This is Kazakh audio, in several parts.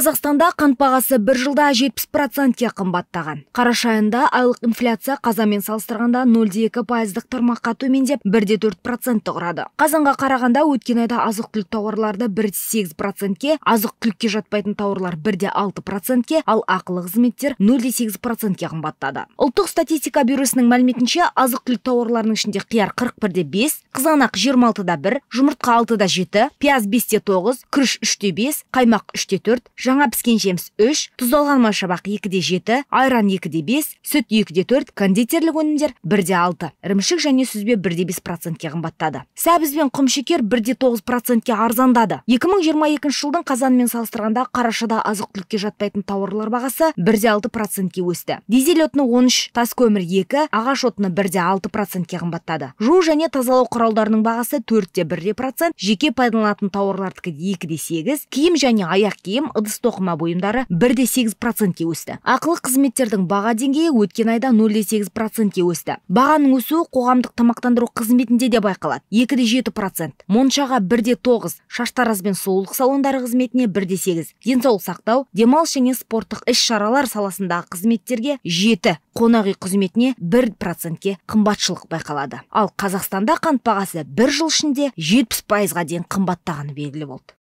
қазақстанда қант бағасы бір жылда 70 процентке қымбаттаған қараша айында айлық инфляция қазанмен салыстырғанда 0,2 де пайыздық тармаққа төмендеп бір де төрт процентті құрады қазанға қарағанда өткен айда азық түлік тауарларды бір де процентке азық түлікке жатпайтын тауарлар 1,6 де процентке ал ақылы қызметтер 0,8 де процентке қымбаттады ұлттық статистика бюросының мәліметінше азық түлік тауарларының ішінде қияр қырық бес қызанақ жиырма алтыда бір жұмыртқа алтыда жеті пияз бесте тоғыз күріш үште бес қаймақ үште төрт жаңа піскен жеміс үш тұздалған майшабақ екі де жеті айран екі де бес сүт екі де төрт кондитерлік өнімдер бір де алты ірімшік және сүзбе бір де бес процентке қымбаттады сәбіз бен құмшекер бір де тоғыз процентке арзандады екі мың жиырма екінші жылдың қазанымен салыстырғанда қарашада азық түлікке жатпайтын тауарлар бағасы бір де алты процентке өсті дизель отыны он үш тас көмір екі ағаш отыны бір де алты процентке қымбаттады жуу және тазалау құралдарының бағасы төрт те бір де процент жеке пайдаланатын тауарлардікі екі де сегіз киім және аяқ киім ыдыс тоқыма бұйымдары бір сегіз процентке өсті ақылы қызметтердің баға деңгейі өткен айда нөл де сегіз процентке өсті бағаның өсуі қоғамдық тамақтандыру қызметінде де байқалады екі де жеті процент моншаға бір де тоғыз шаштараз бен сұлулық салондары қызметіне бір де сегіз денсаулық сақтау демалыс және спорттық іс шаралар саласындағы қызметтерге жеті қонақ үй қызметіне бір процентке қымбатшылық байқалады ал қазақстанда қант бағасы бір жыл ішінде жетпіс пайызға дейін қымбаттағаны белгілі болды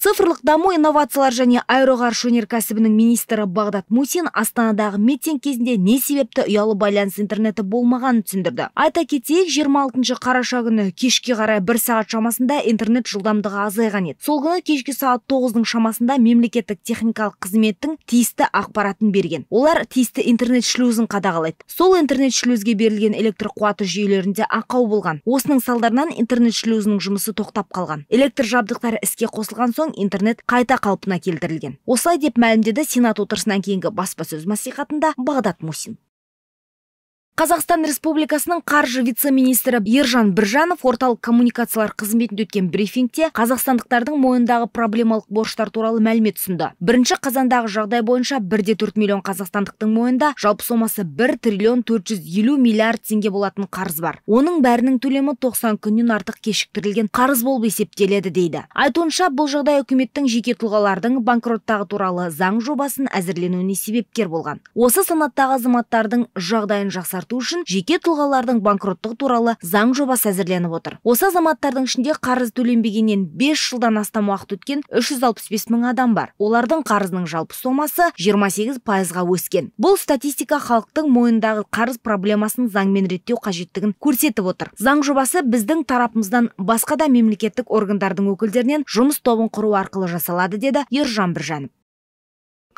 цифрлық даму инновациялар және аэроғарыш өнеркәсібінің министрі бағдат мусин астанадағы митинг кезінде не себепті ұялы байланыс интернеті болмағанын түсіндірді айта кетейік 26 қараша күні кешке қарай бір сағат шамасында интернет жылдамдығы азайған еді сол күні кешкі сағат тоғыздың шамасында мемлекеттік техникалық қызметтің тиісті ақпаратын берген олар тиісті интернет шлюзін қадағалайды сол интернет шлюзге берілген электр қуаты жүйелерінде ақау болған осының салдарынан интернет шлюзінің жұмысы тоқтап қалған электр жабдықтары іске қосылған соң соң интернет қайта қалпына келтірілген осылай деп мәлімдеді сенат отырысынан кейінгі баспасөз мәслихатында бағдат мусин қазақстан республикасының қаржы вице министрі ержан біржанов орталық коммуникациялар қызметінде өткен брифингте қазақстандықтардың мойындағы проблемалық борыштар туралы мәлімет ұсынды бірінші қазандағы жағдай бойынша бір төрт миллион қазақстандықтың мойнында жалпы сомасы бір триллион төрт жүз елу миллиард теңге болатын қарыз бар оның бәрінің төлемі тоқсан күннен артық кешіктірілген қарыз болып есептеледі дейді айтуынша бұл жағдай үкіметтің жеке тұлғалардың банкроттағы туралы заң жобасын әзірленуіне себепкер болған осы санаттағы азаматтардың жағдайын жақсарту үшін жеке тұлғалардың банкроттық туралы заң жобасы әзірленіп отыр осы азаматтардың ішінде қарыз төленбегеннен 5 жылдан астам уақыт өткен 365 мың адам бар олардың қарызының жалпы сомасы 28 пайызға өскен бұл статистика халықтың мойындағы қарыз проблемасын заңмен реттеу қажеттігін көрсетіп отыр заң жобасы біздің тарапымыздан басқа да мемлекеттік органдардың өкілдерінен жұмыс тобын құру арқылы жасалады деді ержан біржанов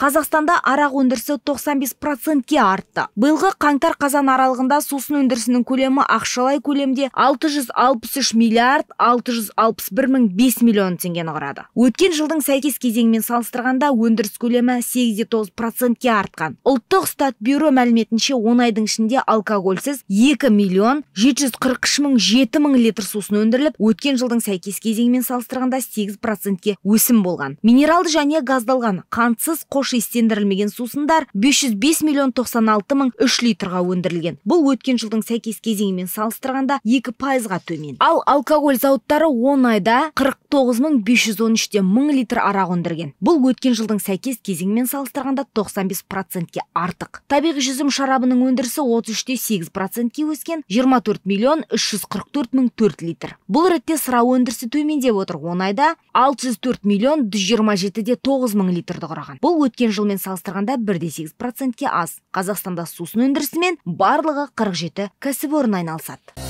қазақстанда арақ өндірісі 95 ке артты Бұлғы қаңтар қазан аралығында сусын өндірісінің көлемі Ақшылай көлемде 663 миллиард 661 мың 5 миллион тенген құрады өткен жылдың сәйкес кезеңімен салыстырғанда өндіріс көлемі 89 ке артқан ұлттық стат бюро мәліметінше 10 айдың ішінде алкогольсіз 2 миллион 743 мың 7 литр сусын өндіріліп өткен жылдың сәйкес кезеңімен салыстырғанда 8 процентке өсім болған минералды және газдалған қантсыз қош шестендірілмеген сусындар 505 миллион 96 мың үш литрға өндірілген бұл өткен жылдың сәйкес кезеңімен салыстырғанда 2 пайызға төмен ал алкоголь зауыттары 10 айда 49 мың 513-те мың литр арақ өндірген бұл өткен жылдың сәйкес кезеңімен салыстырғанда 95 процентке артық табиғи жүзім шарабының өндірісі 33-те 8 процентке өскен 24 миллион 344 мың 4 литр бұл ретте сыра өндірісі деп отыр 10 айда 604 миллион 127 те 9 мың литрді құраған бұл өткен өткен жылмен салыстырғанда бірде сегіз процентке аз қазақстанда сусын өндірісімен барлығы қырық жеті кәсіпорын айналысады